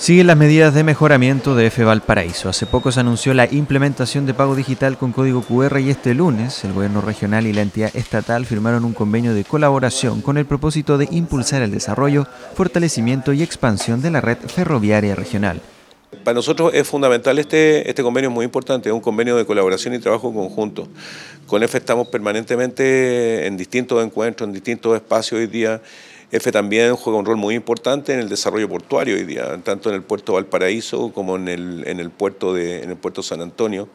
Siguen las medidas de mejoramiento de F Valparaíso. Hace poco se anunció la implementación de pago digital con código QR y este lunes el gobierno regional y la entidad estatal firmaron un convenio de colaboración con el propósito de impulsar el desarrollo, fortalecimiento y expansión de la red ferroviaria regional. Para nosotros es fundamental este, este convenio, es muy importante, es un convenio de colaboración y trabajo conjunto. Con EFE estamos permanentemente en distintos encuentros, en distintos espacios hoy día. F también juega un rol muy importante en el desarrollo portuario hoy día, tanto en el puerto Valparaíso como en el, en el, puerto, de, en el puerto San Antonio.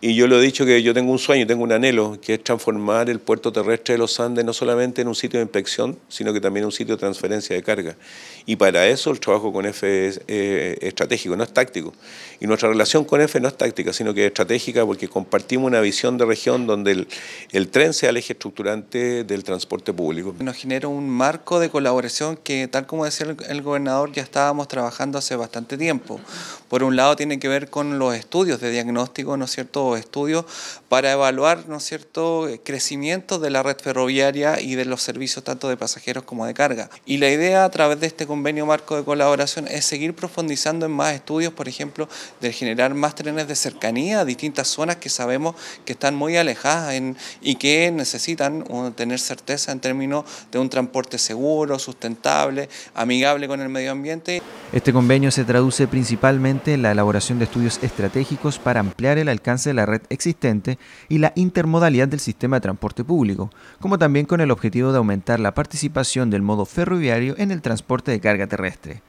Y yo lo he dicho que yo tengo un sueño, tengo un anhelo, que es transformar el puerto terrestre de los Andes no solamente en un sitio de inspección, sino que también en un sitio de transferencia de carga. Y para eso el trabajo con EFE es eh, estratégico, no es táctico. Y nuestra relación con EFE no es táctica, sino que es estratégica porque compartimos una visión de región donde el, tren sea el eje estructurante del transporte público. Nos genera un marco de colaboración que, tal como decía el, el gobernador, ya estábamos trabajando hace bastante tiempo. Por un lado tiene que ver con los estudios de diagnóstico, ¿no es cierto?, estudios para evaluar, ¿no es cierto?, eh, crecimiento de la red ferroviaria y de los servicios tanto de pasajeros como de carga. Y la idea a través de este convenio marco de colaboración es seguir profundizando en más estudios, por ejemplo, de generar más trenes de cercanía a distintas zonas que sabemos que están muy alejadas y que necesitan uh, tener certeza en términos de un transporte seguro, sustentable, amigable con el medio ambiente. Este convenio se traduce principalmente en la elaboración de estudios estratégicos para ampliar el alcance de la red existente y la intermodalidad del sistema de transporte público, como también con el objetivo de aumentar la participación del modo ferroviario en el transporte de carga terrestre.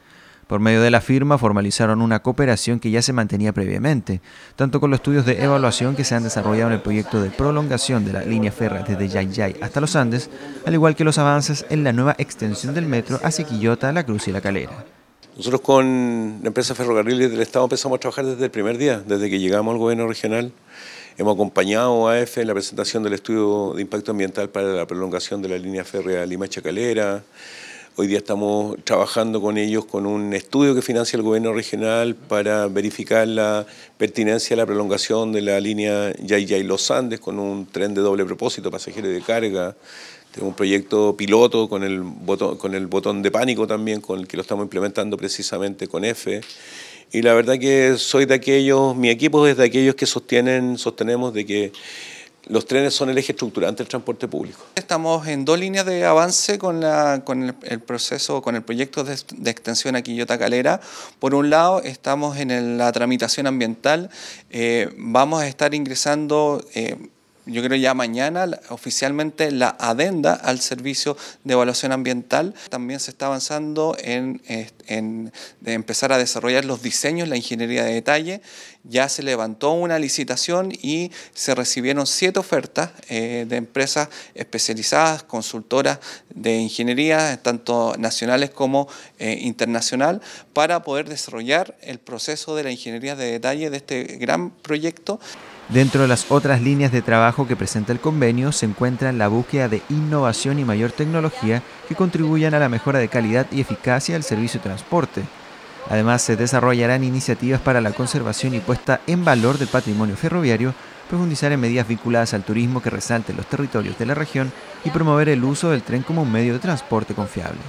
Por medio de la firma formalizaron una cooperación que ya se mantenía previamente, tanto con los estudios de evaluación que se han desarrollado en el proyecto de prolongación de la línea férrea desde Yayay hasta los Andes, al igual que los avances en la nueva extensión del metro hacia Quillota, La Cruz y La Calera. Nosotros con la empresa Ferrocarriles del Estado empezamos a trabajar desde el primer día, desde que llegamos al gobierno regional. Hemos acompañado a EFE en la presentación del estudio de impacto ambiental para la prolongación de la línea férrea Lima-Chacalera. Hoy día estamos trabajando con ellos con un estudio que financia el gobierno regional para verificar la pertinencia de la prolongación de la línea Yayay-Los Andes con un tren de doble propósito, pasajeros de carga, un proyecto piloto con el, botón, con el botón de pánico también, con el que lo estamos implementando precisamente con EFE. Y la verdad que soy de aquellos, mi equipo es de aquellos que sostienen, sostenemos de que los trenes son el eje estructurante del transporte público. Estamos en dos líneas de avance con, la, con el, proceso, con el proyecto de, extensión a Quillota Calera. Por un lado, estamos en la tramitación ambiental. Eh, vamos a estar ingresando... Eh, yo creo ya mañana oficialmente la adenda al servicio de evaluación ambiental. También se está avanzando en, empezar a desarrollar los diseños, la ingeniería de detalle. Ya se levantó una licitación y se recibieron siete ofertas eh, de empresas especializadas, consultoras de ingeniería, tanto nacionales como eh, internacional, para poder desarrollar el proceso de la ingeniería de detalle de este gran proyecto. Dentro de las otras líneas de trabajo que presenta el convenio se encuentra la búsqueda de innovación y mayor tecnología que contribuyan a la mejora de calidad y eficacia del servicio de transporte. Además, se desarrollarán iniciativas para la conservación y puesta en valor del patrimonio ferroviario, profundizar en medidas vinculadas al turismo que resalten los territorios de la región y promover el uso del tren como un medio de transporte confiable.